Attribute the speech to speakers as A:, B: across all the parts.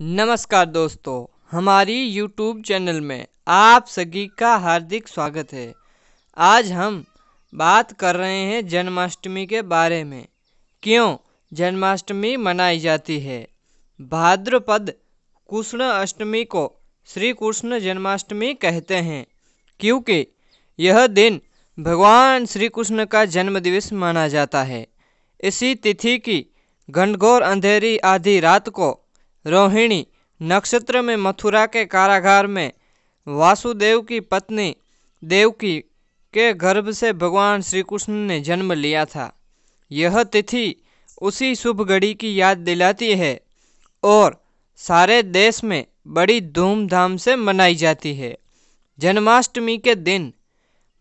A: नमस्कार दोस्तों हमारी यूट्यूब चैनल में आप सभी का हार्दिक स्वागत है आज हम बात कर रहे हैं जन्माष्टमी के बारे में क्यों जन्माष्टमी मनाई जाती है भाद्रपद कृष्ण अष्टमी को श्री कृष्ण जन्माष्टमी कहते हैं क्योंकि यह दिन भगवान श्री कृष्ण का जन्म दिवस माना जाता है इसी तिथि की घनघोर अंधेरी आधी रात को रोहिणी नक्षत्र में मथुरा के कारागार में वासुदेव की पत्नी देवकी के गर्भ से भगवान श्री कृष्ण ने जन्म लिया था यह तिथि उसी शुभ घड़ी की याद दिलाती है और सारे देश में बड़ी धूमधाम से मनाई जाती है जन्माष्टमी के दिन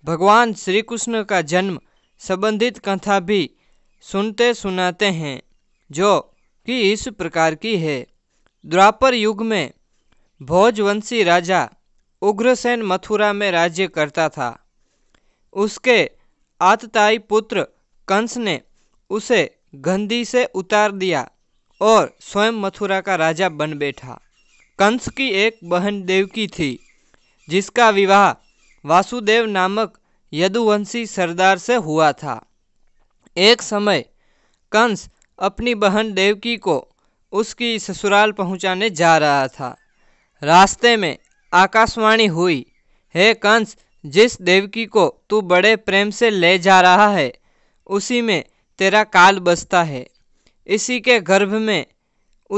A: भगवान श्री कृष्ण का जन्म संबंधित कथा भी सुनते सुनाते हैं जो कि इस प्रकार की है द्वापर युग में भोजवंशी राजा उग्रसेन मथुरा में राज्य करता था उसके आतताई पुत्र कंस ने उसे गंदी से उतार दिया और स्वयं मथुरा का राजा बन बैठा कंस की एक बहन देवकी थी जिसका विवाह वासुदेव नामक यदुवंशी सरदार से हुआ था एक समय कंस अपनी बहन देवकी को उसकी ससुराल पहुंचाने जा रहा था रास्ते में आकाशवाणी हुई हे कंस जिस देवकी को तू बड़े प्रेम से ले जा रहा है उसी में तेरा काल बसता है इसी के गर्भ में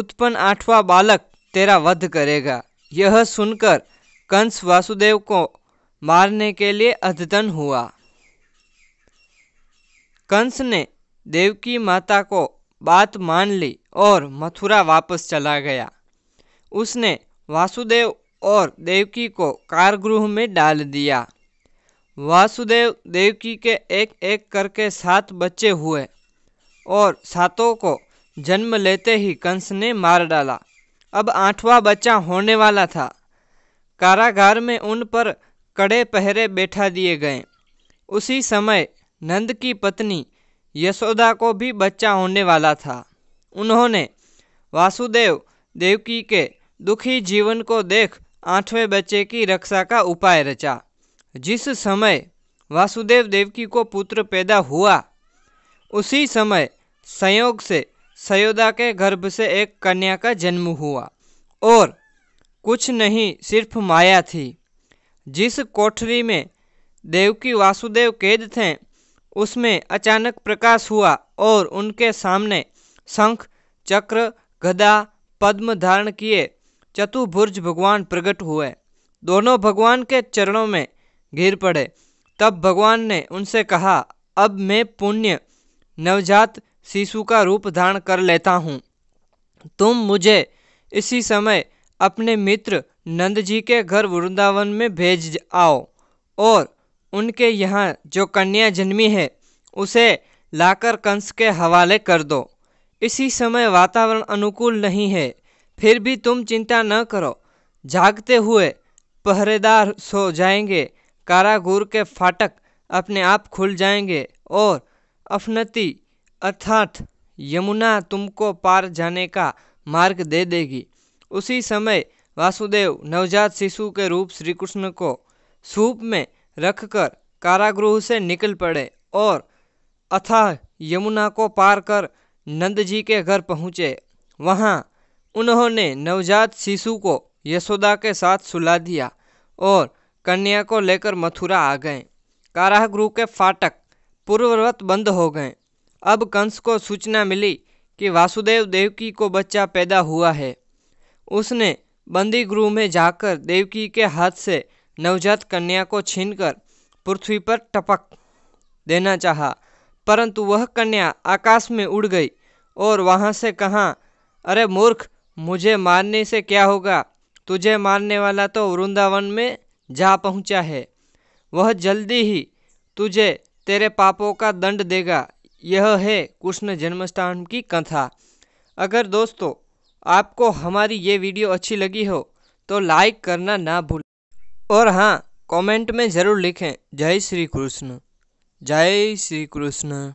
A: उत्पन्न आठवां बालक तेरा वध करेगा यह सुनकर कंस वासुदेव को मारने के लिए अद्यतन हुआ कंस ने देवकी माता को बात मान ली और मथुरा वापस चला गया उसने वासुदेव और देवकी को कारगृह में डाल दिया वासुदेव देवकी के एक एक करके सात बच्चे हुए और सातों को जन्म लेते ही कंस ने मार डाला अब आठवां बच्चा होने वाला था कारागार में उन पर कड़े पहरे बैठा दिए गए उसी समय नंद की पत्नी यशोदा को भी बच्चा होने वाला था उन्होंने वासुदेव देवकी के दुखी जीवन को देख आठवें बच्चे की रक्षा का उपाय रचा जिस समय वासुदेव देवकी को पुत्र पैदा हुआ उसी समय संयोग से सयोदा के गर्भ से एक कन्या का जन्म हुआ और कुछ नहीं सिर्फ माया थी जिस कोठरी में देवकी वासुदेव कैद थे उसमें अचानक प्रकाश हुआ और उनके सामने शंख चक्र गदा पद्म धारण किए चतुर्भुर्ज भगवान प्रकट हुए दोनों भगवान के चरणों में घिर पड़े तब भगवान ने उनसे कहा अब मैं पुण्य नवजात शिशु का रूप धारण कर लेता हूँ तुम मुझे इसी समय अपने मित्र नंद जी के घर वृंदावन में भेज आओ और उनके यहाँ जो कन्या जन्मी है उसे लाकर कंस के हवाले कर दो इसी समय वातावरण अनुकूल नहीं है फिर भी तुम चिंता न करो जागते हुए पहरेदार सो जाएंगे कारागुर के फाटक अपने आप खुल जाएंगे और अफनति अर्थात यमुना तुमको पार जाने का मार्ग दे देगी उसी समय वासुदेव नवजात शिशु के रूप श्री कृष्ण को सूप में रखकर कारागृह से निकल पड़े और अथाह यमुना को पार कर नंद जी के घर पहुँचे वहाँ उन्होंने नवजात शिशु को यशोदा के साथ सुला दिया और कन्या को लेकर मथुरा आ गए कारागृह के फाटक पूर्ववत बंद हो गए अब कंस को सूचना मिली कि वासुदेव देवकी को बच्चा पैदा हुआ है उसने बंदी गृह में जाकर देवकी के हाथ से नवजात कन्या को छीनकर पृथ्वी पर टपक देना चाहा परंतु वह कन्या आकाश में उड़ गई और वहाँ से कहा अरे मूर्ख मुझे मारने से क्या होगा तुझे मारने वाला तो वृंदावन में जा पहुँचा है वह जल्दी ही तुझे तेरे पापों का दंड देगा यह है कृष्ण जन्मस्थान की कथा अगर दोस्तों आपको हमारी ये वीडियो अच्छी लगी हो तो लाइक करना ना भूल और हाँ कमेंट में ज़रूर लिखें जय श्री कृष्ण जय श्री कृष्ण